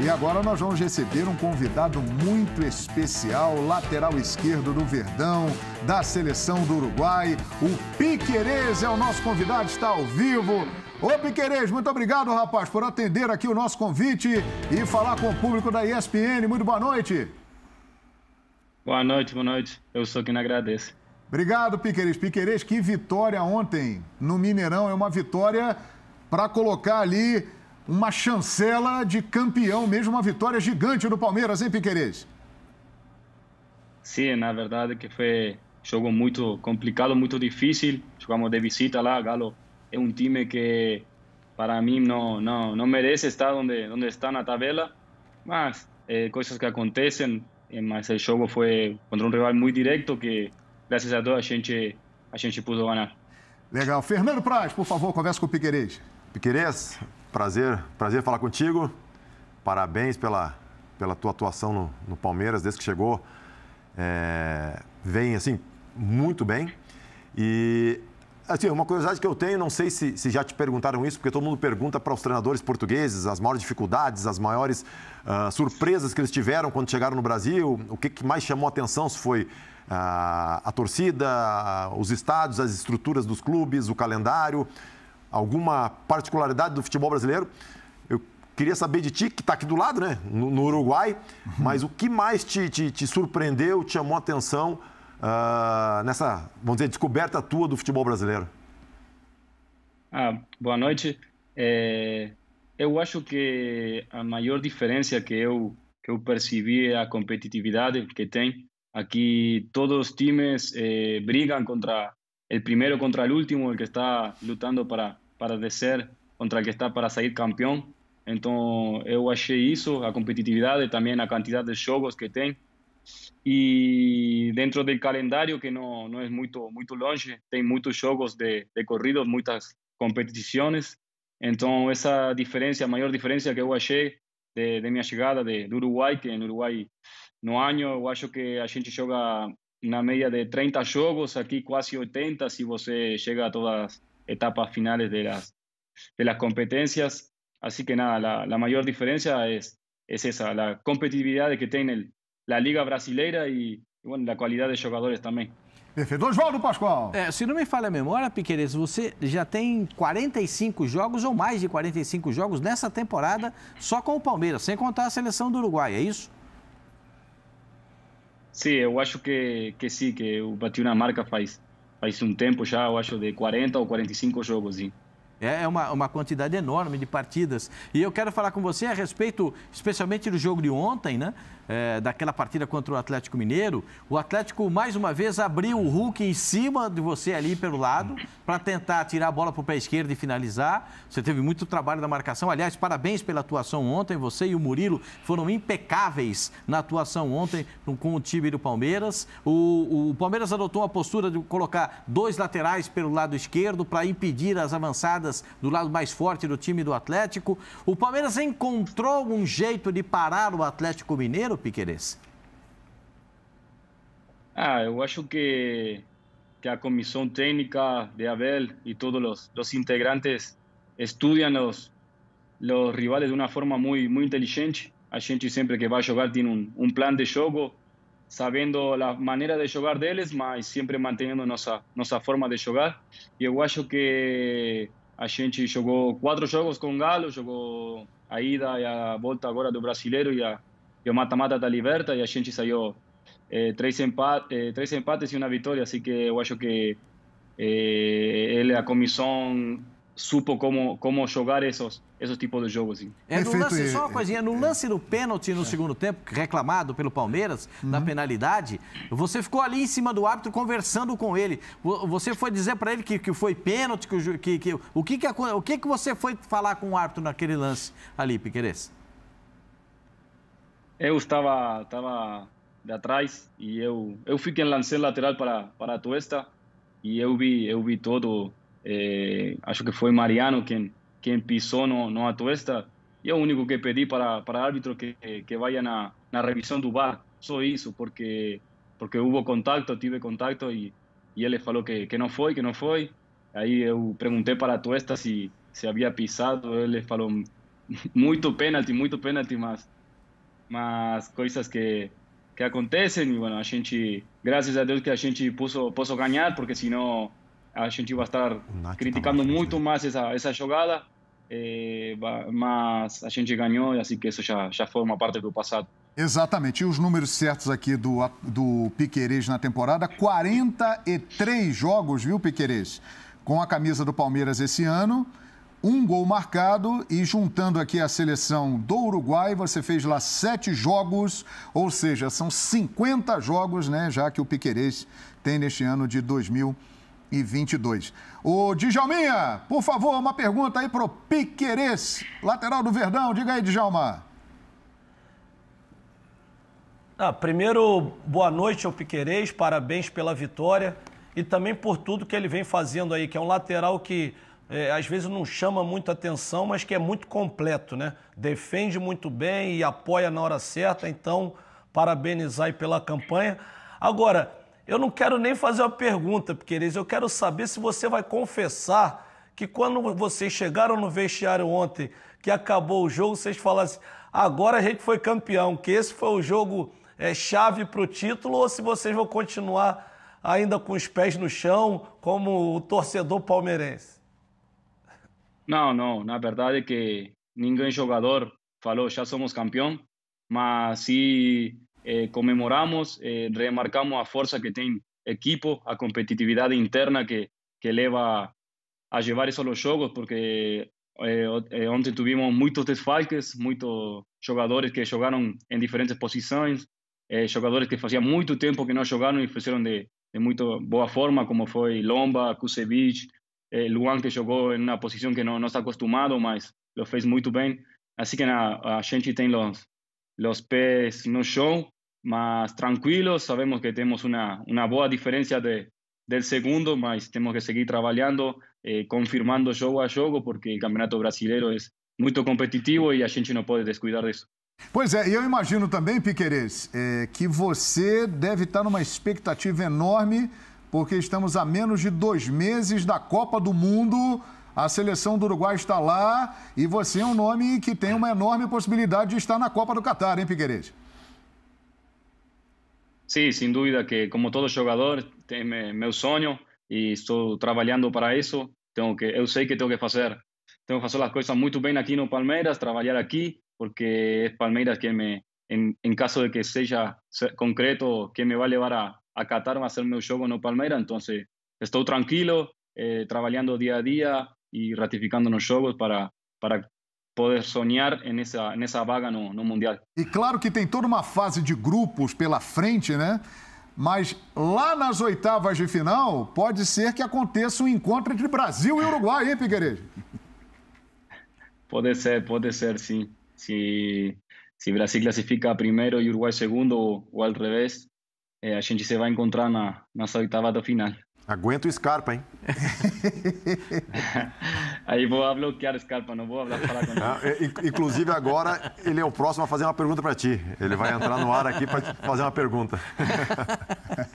E agora nós vamos receber um convidado muito especial, lateral esquerdo do Verdão, da seleção do Uruguai. O Piquerez é o nosso convidado, está ao vivo. Ô Piquerez, muito obrigado, rapaz, por atender aqui o nosso convite e falar com o público da ESPN. Muito boa noite. Boa noite, boa noite. Eu sou quem agradece. Obrigado, Piquerez. Piquerez, que vitória ontem no Mineirão. É uma vitória para colocar ali uma chancela de campeão, mesmo uma vitória gigante do Palmeiras, hein, Piquerez? Sim, na verdade que foi jogo muito complicado, muito difícil. Jogamos de visita lá, Galo é um time que para mim não não não merece estar onde onde está na tabela, mas é, coisas que acontecem. Eh, mas o jogo foi contra um rival muito direto que graças a Deus a gente a gente pôde ganhar. Legal, Fernando Praz, por favor, conversa com o Piquerez. Piquerez, Prazer, prazer falar contigo. Parabéns pela, pela tua atuação no, no Palmeiras, desde que chegou. É, vem, assim, muito bem. E, assim, uma curiosidade que eu tenho, não sei se, se já te perguntaram isso, porque todo mundo pergunta para os treinadores portugueses as maiores dificuldades, as maiores uh, surpresas que eles tiveram quando chegaram no Brasil, o que, que mais chamou a atenção, se foi a, ah, a torcida, os estádios, as estruturas dos clubes, o calendário alguma particularidade do futebol brasileiro. Eu queria saber de ti, que está aqui do lado, né? No, no Uruguai. Uhum. Mas o que mais te, te, te surpreendeu, te chamou a atenção uh, nessa, vamos dizer, descoberta tua do futebol brasileiro? Ah, boa noite. É, eu acho que a maior diferença que eu que eu percebi é a competitividade que tem. Aqui todos os times eh, brigam contra el primero contra el último, el que está luchando para, para descer contra el que está para salir campeón. Entonces, yo e achei eso, la competitividad, también la cantidad de juegos que tiene. Y dentro del calendario, que no, es muy, muy longe, tiene muchos juegos de, corridos, muchas competiciones. Entonces, esa diferencia, mayor diferencia que yo e achei de, mi llegada de, Uruguay, que en Uruguay no año, yo e acho que a gente juega na média de 30 jogos, aqui quase 80, se você chega a todas as etapas finais das, das competências. Assim que nada, a maior diferença é, é essa, a competitividade que tem a Liga Brasileira e, bueno, a qualidade de jogadores também. Perfeito. Oswaldo Pascoal. É, se não me falha a memória, Piqueires, você já tem 45 jogos ou mais de 45 jogos nessa temporada só com o Palmeiras, sem contar a seleção do Uruguai, é isso? Sim, eu acho que, que sim, que eu bati uma marca faz, faz um tempo já, eu acho de 40 ou 45 jogos, sim. É, é uma, uma quantidade enorme de partidas. E eu quero falar com você a respeito, especialmente do jogo de ontem, né? é, daquela partida contra o Atlético Mineiro, o Atlético mais uma vez abriu o Hulk em cima de você ali pelo lado para tentar tirar a bola para o pé esquerdo e finalizar. Você teve muito trabalho da marcação. Aliás, parabéns pela atuação ontem. Você e o Murilo foram impecáveis na atuação ontem com o time do Palmeiras. O, o Palmeiras adotou uma postura de colocar dois laterais pelo lado esquerdo para impedir as avançadas do lado mais forte do time do Atlético. O Palmeiras encontrou um jeito de parar o Atlético Mineiro Piqueres? Ah, yo acho que, que la comisión técnica de Abel y todos los, integrantes estudian los, los rivales de una forma muy, muy inteligente. A gente siempre que va a jugar tiene un, un plan de juego, sabiendo la manera de jugar de ellos, pero siempre manteniendo nuestra, nuestra forma de jugar. Y yo acho que a gente jugó cuatro juegos con Galo, jugó a ida y a vuelta ahora do brasileiro y a, e o mata-mata da Liberta eh, eh, e eh, a gente saiu é, três, empate, é, três empates e uma vitória, assim que eu acho que ele, a comissão supo como, como jogar esses, esses tipos de jogos. Assim. É, no lance, só uma coisinha, no é. lance do pênalti no é. segundo tempo, reclamado pelo Palmeiras, uhum. da penalidade, você ficou ali em cima do árbitro conversando com ele. Você foi dizer para ele que, que foi pênalti, que, que, que, o, que, que, o que, que você foi falar com o árbitro naquele lance ali, Piqueires? eu estava estava de atrás e eu eu fiquei lancei lateral para para a Tuesta e eu vi eu vi todo eh, acho que foi Mariano quem quem pisou no, no Atuesta e é o único que pedi para para árbitro que que vaya na na revisão do bar só isso porque porque houve contacto tive contacto e e ele falou que que não foi que não foi aí eu perguntei para a Tuesta se se havia pisado ele falou muito pênalti muito pênalti mas mas coisas que, que acontecem e, bueno, a gente, graças a Deus que a gente posso, posso ganhar, porque senão a gente vai estar criticando muito mais essa, essa jogada, eh, mas a gente ganhou, e assim que isso já, já forma parte do passado. Exatamente. E os números certos aqui do, do Piqueires na temporada: 43 jogos, viu, Piqueires? Com a camisa do Palmeiras esse ano um gol marcado e juntando aqui a seleção do Uruguai, você fez lá sete jogos, ou seja, são 50 jogos, né, já que o Piquerez tem neste ano de 2022. O Djalminha, por favor, uma pergunta aí pro Piquerez, lateral do Verdão, diga aí, Djalma. Ah, primeiro, boa noite ao Piquerez, parabéns pela vitória e também por tudo que ele vem fazendo aí, que é um lateral que é, às vezes não chama muita atenção, mas que é muito completo, né? Defende muito bem e apoia na hora certa, então parabenizar aí pela campanha. Agora, eu não quero nem fazer uma pergunta, Piqueires, eu quero saber se você vai confessar que quando vocês chegaram no vestiário ontem, que acabou o jogo, vocês falassem, agora a gente foi campeão, que esse foi o jogo é, chave para o título, ou se vocês vão continuar ainda com os pés no chão, como o torcedor palmeirense? Não, não. Na verdade é que ninguém jogador falou já somos campeão, mas sim eh, comemoramos, eh, remarcamos a força que tem equipo, a competitividade interna que, que leva a levar isso aos jogos, porque eh, eh ontem tivemos muitos desfalques, muitos jogadores que jogaram em diferentes posições, eh, jogadores que fazia muito tempo que não jogaram e fizeram de, de muito boa forma, como foi Lomba, Kusevich, eh, Luan, que jogou em uma posição que não, não está acostumado, mas lo fez muito bem. Assim que na, a gente tem os, os pés no chão, mas tranquilos, sabemos que temos uma, uma boa diferença de, do segundo, mas temos que seguir trabalhando, eh, confirmando jogo a jogo, porque o Campeonato Brasileiro é muito competitivo e a gente não pode descuidar disso. Pois é, e eu imagino também, Piquerez, é, que você deve estar numa expectativa enorme porque estamos a menos de dois meses da Copa do Mundo. A seleção do Uruguai está lá e você é um nome que tem uma enorme possibilidade de estar na Copa do Catar, hein, Piquerez? Sim, sem dúvida que, como todo jogador, tem é meu sonho e estou trabalhando para isso. Tenho que, eu sei que tenho que fazer. Tenho que fazer as coisas muito bem aqui no Palmeiras, trabalhar aqui, porque é Palmeiras que me, em, em caso de que seja concreto, que me vai levar a, acataron vai ser un meu en el Palmeira, entonces estoy tranquilo, eh, trabajando día a día y ratificando los jogos para, para poder sonhar nessa, nessa vaga no, no, Mundial. E claro que tem toda uma fase de grupos pela frente, né? Mas lá nas oitavas de final, pode ser que aconteça um encontro entre Brasil e Uruguai, hein, Figueiredo? Pode ser, pode ser, sim. Se, se Brasil classifica primeiro e Uruguai segundo, ou, ou ao revés, é, a gente se vai encontrar na, nas oitavas da final. Aguenta o Scarpa, hein? Aí vou bloquear o Scarpa, não vou falar com ah, ele. É, inclusive, agora ele é o próximo a fazer uma pergunta para ti. Ele vai entrar no ar aqui para fazer uma pergunta.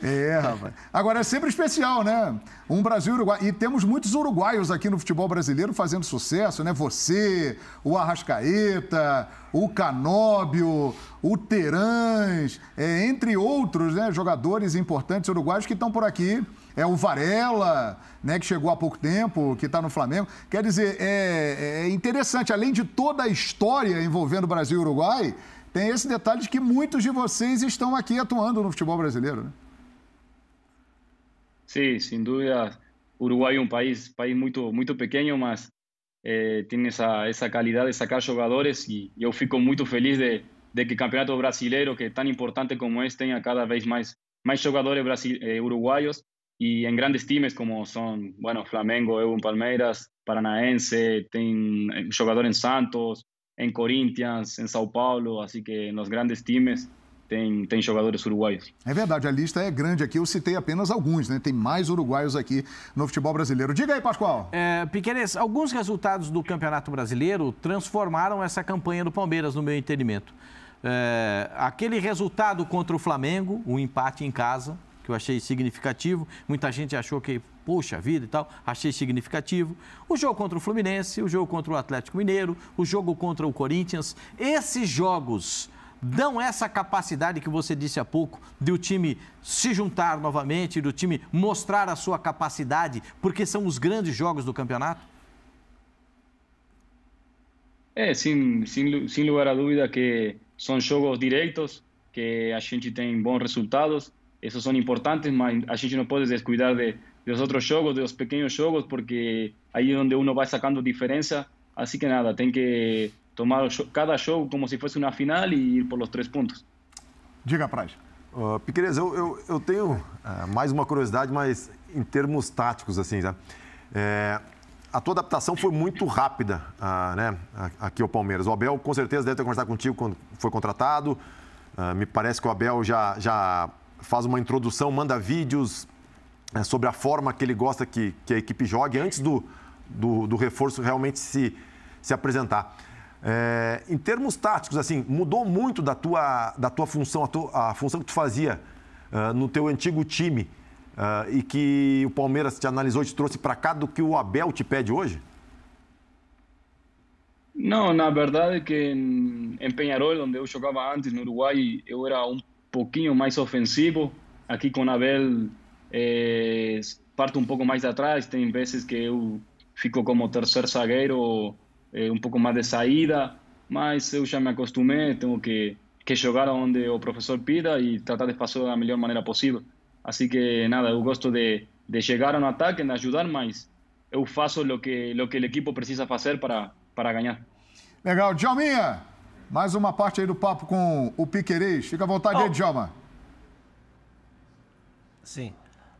É, rapaz. Agora é sempre especial, né? Um Brasil Uruguai. E temos muitos uruguaios aqui no futebol brasileiro fazendo sucesso, né? Você, o Arrascaeta, o Canóbio, o Terãs, é, entre outros né, jogadores importantes uruguaios que estão por aqui. É o Varela, né, que chegou há pouco tempo, que está no Flamengo. Quer dizer, é, é interessante, além de toda a história envolvendo o Brasil e Uruguai, tem esse detalhe de que muitos de vocês estão aqui atuando no futebol brasileiro, né? Sim, sem dúvida. Uruguai é um país, país muito, muito pequeno, mas eh, tem essa, essa qualidade de sacar jogadores e, eu fico muito feliz de, de que o Campeonato Brasileiro, que é tão importante como esse, tenha cada vez mais, mais jogadores brasile, eh, uruguaios e em grandes times como são bueno, Flamengo, eu Palmeiras, Paranaense, tem eh, jogador em Santos, em Corinthians, em São Paulo, assim que nos grandes times tem, tem jogadores uruguaios. É verdade, a lista é grande aqui, eu citei apenas alguns, né? Tem mais uruguaios aqui no futebol brasileiro. Diga aí, Pascoal. É, Piqueires, alguns resultados do Campeonato Brasileiro transformaram essa campanha do Palmeiras, no meu entendimento. É, aquele resultado contra o Flamengo, o um empate em casa, que eu achei significativo, muita gente achou que poxa vida e tal, achei significativo. O jogo contra o Fluminense, o jogo contra o Atlético Mineiro, o jogo contra o Corinthians, esses jogos dão essa capacidade que você disse há pouco de o time se juntar novamente, do time mostrar a sua capacidade, porque são os grandes jogos do campeonato? É, sim, sem, sem lugar a dúvida que são jogos direitos, que a gente tem bons resultados, esses são importantes, mas a gente não pode descuidar de, de los otros juegos, de los pequeños juegos, porque ahí es donde uno va sacando diferencia. Así que nada, tem que tomar cada jogo como se fosse uma final e ir por os três pontos. Diga, Praz. Uh, Piqueires, eu, eu, eu tenho uh, mais uma curiosidade, mas em termos táticos, assim, sabe? É, a tua adaptação foi muito rápida uh, né, aqui ao Palmeiras. O Abel, com certeza, deve ter conversado contigo quando foi contratado. Uh, me parece que o Abel já, já faz uma introdução, manda vídeos, é, sobre a forma que ele gosta que, que a equipe jogue antes do, do, do reforço realmente se, se apresentar. É, em termos táticos, assim, mudou muito da tua, da tua função, a, tua a função que tu fazia uh, no teu antigo time uh, e que o Palmeiras te analisou e te trouxe para cá do que o Abel te pede hoje? Não, na verdade é que em, em Penharol, onde eu jogava antes no Uruguai, eu era um pouquinho mais ofensivo. Aqui com o Abel é, parto um pouco mais atrás, tem vezes que eu fico como terceiro zagueiro, é, um pouco mais de saída, mas eu já me acostumei, tenho que, que jogar onde o professor pida e tratar de espaço da melhor maneira possível. Assim que nada, eu gosto de, de chegar no ataque, de ajudar, mas eu faço o que, o que o equipo precisa fazer para, para ganhar. Legal. Djalminha, mais uma parte aí do papo com o Piquerez. Fica à vontade oh. aí, Djalma. Sim.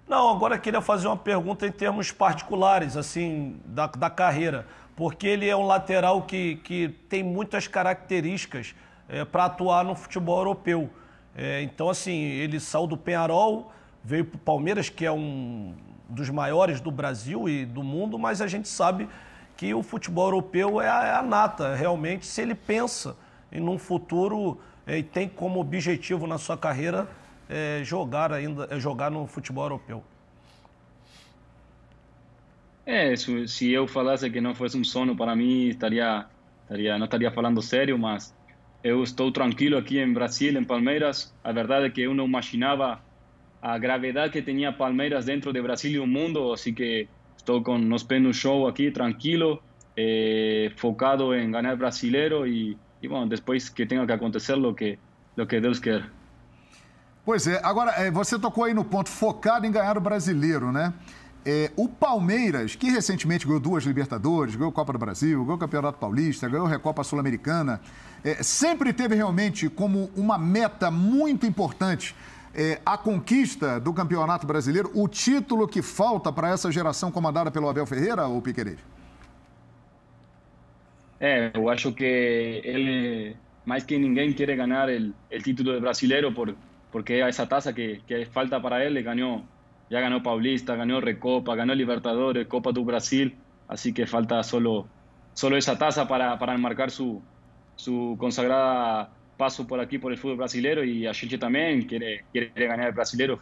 Não, agora queria fazer uma pergunta em termos particulares, assim, da, da carreira. Porque ele é um lateral que, que tem muitas características é, eh, para atuar no futebol europeu. É, então, assim, ele saiu do Penharol, veio para o Palmeiras, que é um dos maiores do Brasil e do mundo, mas a gente sabe que o futebol europeu é a, é a nata, realmente, se ele pensa em um futuro eh, e tem como objetivo na sua carreira é, jogar ainda, é, jogar no futebol europeu. É, se, se, eu falasse que não fosse um sono para mim, estaria, estaria, não estaria falando sério, mas eu estou tranquilo aqui em Brasil, em Palmeiras. A verdade é que eu não imaginava a gravidade que tinha Palmeiras dentro de Brasil e o mundo, assim que estou com nos pés no show aqui, tranquilo, é, focado em ganhar brasileiro e, e bom, depois que tenha que acontecer, o que, o que Deus quer. Pois é, agora é, você tocou aí no ponto focado em ganhar o brasileiro, né? É, o Palmeiras, que recentemente ganhou duas Libertadores, ganhou Copa do Brasil, ganhou o Campeonato Paulista, ganhou a Recopa Sul-Americana, é, sempre teve realmente como uma meta muito importante é, a conquista do Campeonato Brasileiro, o título que falta para essa geração comandada pelo Abel Ferreira, ou Piquerez? É, eu acho que ele, mais que ninguém, quer ganhar o título brasileiro por, porque esa tasa que, falta para él le ganó, ya ganó Paulista, ganó Recopa, ganó Libertadores, Copa do Brasil, así que falta solo, solo esa tasa para, para enmarcar su, su consagrada paso por aquí por el fútbol brasileño y a también quiere, quiere ganar el brasileño,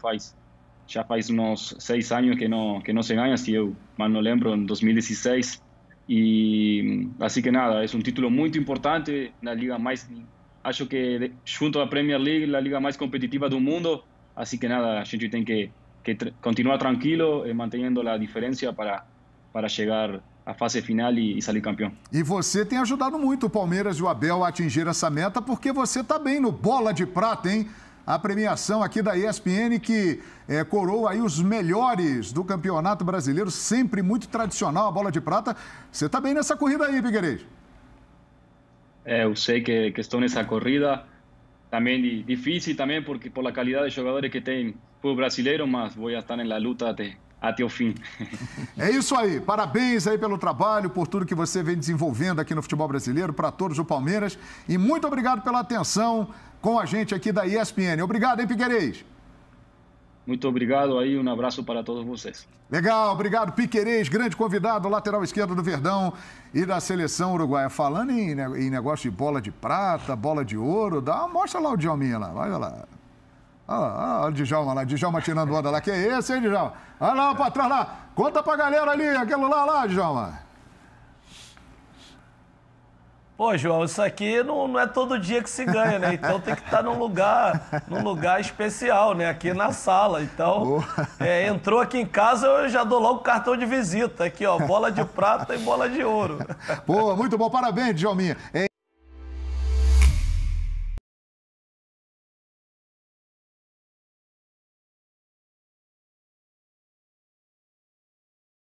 ya hace unos seis años que no, que no se gana, si yo uh, mal no lembro, en 2016. Y así que nada, es un título muy importante, la liga más Acho que junto à Premier League, a liga mais competitiva do mundo, assim que nada, a gente tem que, que continuar tranquilo, mantendo a diferença para, para chegar à fase final e, e, sair campeão. E você tem ajudado muito o Palmeiras e o Abel a atingir essa meta, porque você está bem no Bola de Prata, hein? A premiação aqui da ESPN que é, eh, coroa aí os melhores do Campeonato Brasileiro, sempre muito tradicional a Bola de Prata. Você está bem nessa corrida aí, Figueiredo? Eu eh, sei que, que estão nessa corrida também difícil também porque por a qualidade de jogadores que tem o brasileiro, mas vou estar na luta até até o fim. É isso aí. Parabéns aí pelo trabalho, por tudo que você vem desenvolvendo aqui no futebol brasileiro, para todos do Palmeiras. E muito obrigado pela atenção com a gente aqui da ESPN. Obrigado, hein, Figueiredo? Muito obrigado aí, um abraço para todos vocês. Legal, obrigado Piquerez, grande convidado, lateral esquerdo do Verdão e da seleção uruguaia. Falando em, em negócio de bola de prata, bola de ouro, dá, mostra lá o Djalminha lá, olha lá. Olha lá, olha o Djalma lá, Djalma tirando onda lá, que é esse, hein, Djalma? Olha lá, para trás lá, conta para galera ali, aquilo lá, lá, Djalma. Pô, João, isso aqui não, não é todo dia que se ganha, né? Então tem que estar tá num lugar, num lugar especial, né? Aqui na sala. Então, é, entrou aqui em casa, eu já dou logo cartão de visita. Aqui, ó, bola de prata e bola de ouro. Pô, muito bom. Parabéns, Djalminha. É...